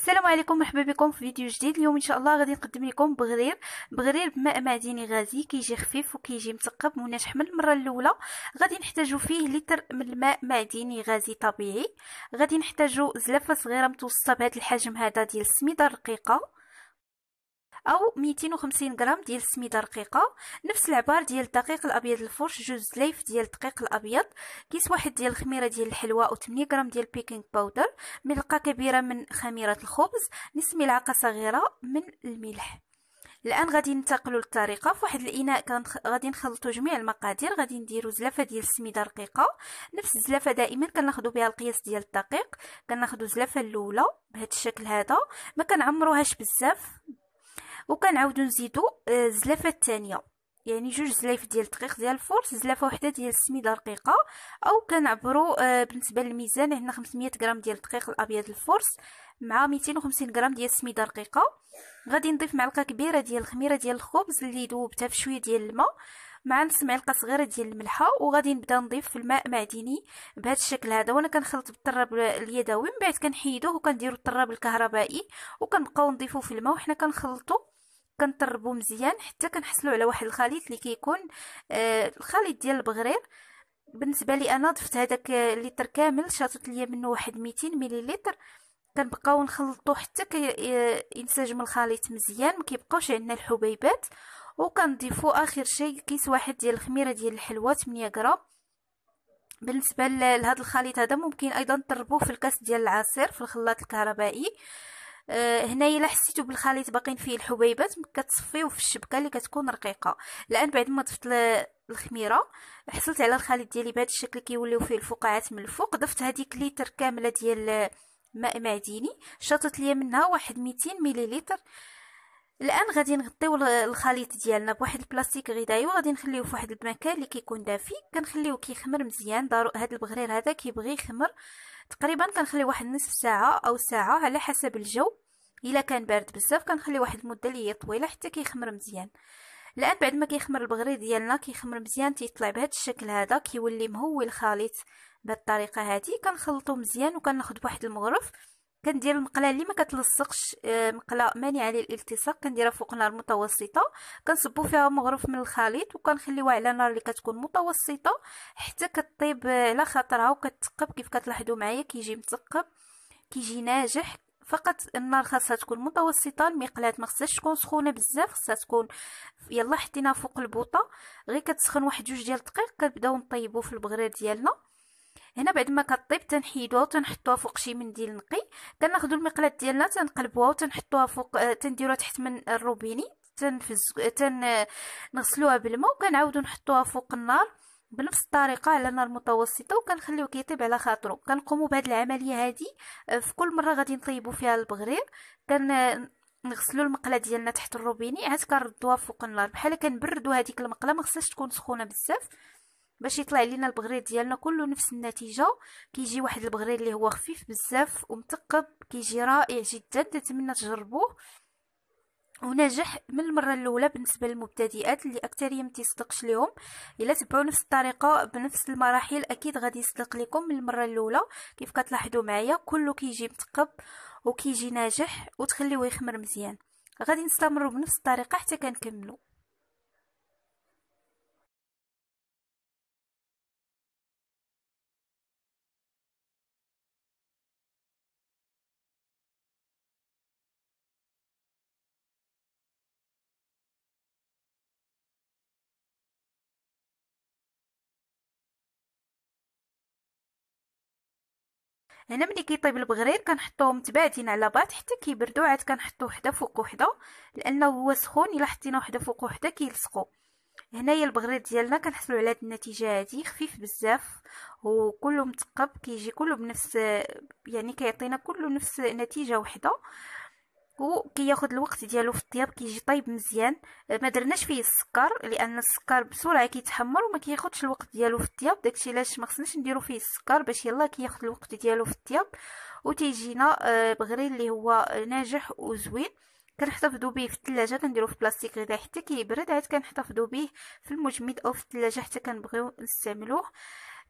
السلام عليكم مرحبا بكم في فيديو جديد اليوم ان شاء الله غادي نقدم لكم بغرير بغرير بماء معدني غازي كيجي خفيف وكيجي مثقب مناش من المره الاولى غادي نحتاجو فيه لتر من الماء معدني غازي طبيعي غادي نحتاجو زلافه صغيره متوسطه بهذا الحجم هذا ديال السميده الرقيقه او 250 غرام ديال السميده رقيقه نفس العبار ديال الدقيق الابيض الفرش جوج زلايف ديال الدقيق الابيض كيس واحد ديال الخميره ديال الحلوى و 8 غرام ديال البيكنج باودر ملعقه كبيره من خميره الخبز نصف ملعقه صغيره من الملح الان غادي ننتقلوا للطريقه فواحد الاناء غادي نخلطوا جميع المقادير غادي نديروا زلافه ديال السميده رقيقه نفس الزلافه دائما كناخذوا بها القياس ديال الدقيق كناخذوا الزلافه الاولى بهذا الشكل هذا ما كنعمروهاش بزاف وكنعاودو نزيدو آه، الزلافه الثانيه يعني جوج زلايف ديال الدقيق ديال الفرص زلافه وحده ديال السميده رقيقه او كنعبروا آه، بالنسبه للميزان عندنا 500 غرام ديال الدقيق الابيض الفرص مع 250 غرام ديال السميده رقيقه غادي نضيف معلقه كبيره ديال الخميره ديال الخبز اللي ذوبتها في شويه ديال الماء مع نص معلقه صغيره ديال الملحه وغادي نبدا نضيف في الماء معدني بهذا الشكل هذا وانا كنخلط بالطراب اليدوي من بعد كنحيدوه وكنديروا الطراب الكهربائي وكنبقاو نضيفو في الماء وحنا كنخلطوه كنطربو مزيان حتى كنحصلو على واحد الخليط اللي كيكون آه الخليط ديال البغرير بالنسبه لي انا ضفت هذاك الليتر كامل شاطت ليا منه واحد 200 مليلتر كنبقاو نخلطو حتى كينسجم آه، الخليط مزيان ما كيبقاوش عندنا الحبيبات وكنضيفو اخر شيء كيس واحد ديال الخميره ديال الحلوه 8 غرام بالنسبه لهذا الخليط هذا ممكن ايضا تربوه في الكاس ديال العصير في الخلاط الكهربائي آه، هنايا الا حسيتو بالخليط باقين فيه الحبيبات كتصفيو في الشبكه اللي كتكون رقيقه الان بعد ما ضفت الخميره حصلت على الخليط ديالي بهذا الشكل كيوليو فيه الفقاعات من الفوق ضفت هذيك ليتر كامله ديال ماء معدني شطت ليا منها واحد 200 مليلتر الان غادي نغطيو الخليط ديالنا بواحد البلاستيك غذائي وغادي نخليوه في واحد المكان اللي كيكون دافي كنخليوه كيخمر مزيان دارو هاد البغرير هذا كيبغي يخمر تقريبا كنخليه واحد نصف ساعه او ساعه على حسب الجو الا كان بارد بزاف كنخلي واحد المده اللي هي طويله حتى كيخمر مزيان الان بعد ما كيخمر البغري ديالنا كيخمر مزيان تيطلع بهذا الشكل هذا كيولي مهوي الخليط بهذه الطريقه هذه كنخلطو مزيان وكناخذ بواحد المغرف كندير المقله اللي ما كتلصقش آه، مقله مانعه للالتصاق كنديرها فوق نار متوسطه كنصبو فيها مغرف من الخليط وكنخليوها على نار اللي كتكون متوسطه حتى كطيب على آه، خاطرها وكتثقب كيف كتلاحظوا معايا كيجي مثقب كيجي ناجح فقط النار خاصها تكون متوسطه المقلاه ما خصهاش تكون سخونه بزاف خاصها تكون يلا حطينا فوق البوطه غير كتسخن واحد جوج ديال الدقائق كنبداو نطيبو في البغره ديالنا هنا بعد ما كطيب تنحيدوها وتنحطوها فوق شي منديل نقي كناخذوا المقلاه ديالنا تنقلبوها وتنحطوها فوق آه، تنديروها تحت من الروبيني تنفز آه، تن آه، نغسلوها بالماء وكنعاودو نحطوها فوق النار بنفس الطريقه على نار متوسطه وكنخليوه كيطيب على خاطرو كنقومو بهاد العمليه هادي آه، في كل مره غادي نطيبو فيها البغرير كن آه، نغسلوا المقله ديالنا تحت الروبيني عاد كنردوها فوق النار بحال كنبردوا هذيك المقله ما خصهاش تكون سخونه بزاف باش يطلع لينا البغرير ديالنا كله نفس النتيجه كيجي واحد البغرير اللي هو خفيف بزاف ومثقب كيجي رائع جدا نتمنى تجربوه ونجح من المرة الأولى بالنسبة للمبتدئات اللي أكثرهم تيصدقش ليهم إلا تبعوا نفس الطريقة بنفس المراحل أكيد غادي يصدق لكم من المرة الأولى كيف كتلاحظوا معايا كله كيجي مثقب وكيجي ناجح وتخليه يخمر مزيان غادي نستمروا بنفس الطريقة حتى كنكملوا هنا ملي كيطيب البغرير كنحطوهم متباعدين على بعض حتى كيبردوا عاد كنحطو وحده فوق وحده لانه هو سخون الا حطينا وحده فوق وحده كيلصقوا هنايا البغرير ديالنا كنحصلوا على هاد النتيجه هذه خفيف بزاف وكله متقب كيجي كله بنفس يعني كيعطينا كله نفس نتيجه وحده وكياخد الوقت ديالو في الطياب كيجي طايب مزيان آه، ما درناش فيه السكر لان السكر بسرعه كيتحمر وما كياخدش الوقت ديالو في الطياب داكشي علاش ما خصناش نديرو فيه السكر باش يلا كياخد الوقت ديالو في الطياب وتيجينا آه، بغري اللي هو ناجح وزوين كنحتفظوا به في الثلاجه كنديروه في بلاستيك غدا حتى كيبرد عاد كنحتفظوا به في المجمد او في الثلاجه حتى كنبغيو نستعملوه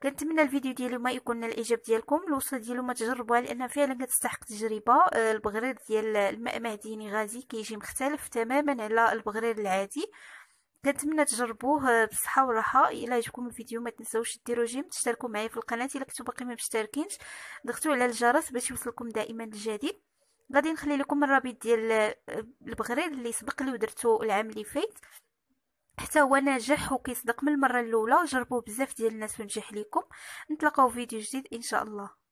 كنتمنى الفيديو ديالو ما يكون الاعجاب ديالكم الوصفه ديالو ما تجربوها لان فعلا كتستحق تجربه آه، البغرير ديال الماء مهديني غازي كيجي مختلف تماما على البغرير العادي كنتمنى تجربوه آه، بصحه وراحه الا عجبكم الفيديو ما تنساوش ديروا جيم تشتركوا معايا في القناه الا كنتو باقي ما مشتركينش ضغطوا على الجرس باش يوصلكم دائما الجديد غادي نخلي لكم الرابط ديال آه، البغرير اللي سبق لي ودرتو العام اللي فات حتى هو ناجح وكيصدق من المره الاولى جربوه بزاف ديال الناس ونجح ليكم نتلاقاو فيديو جديد ان شاء الله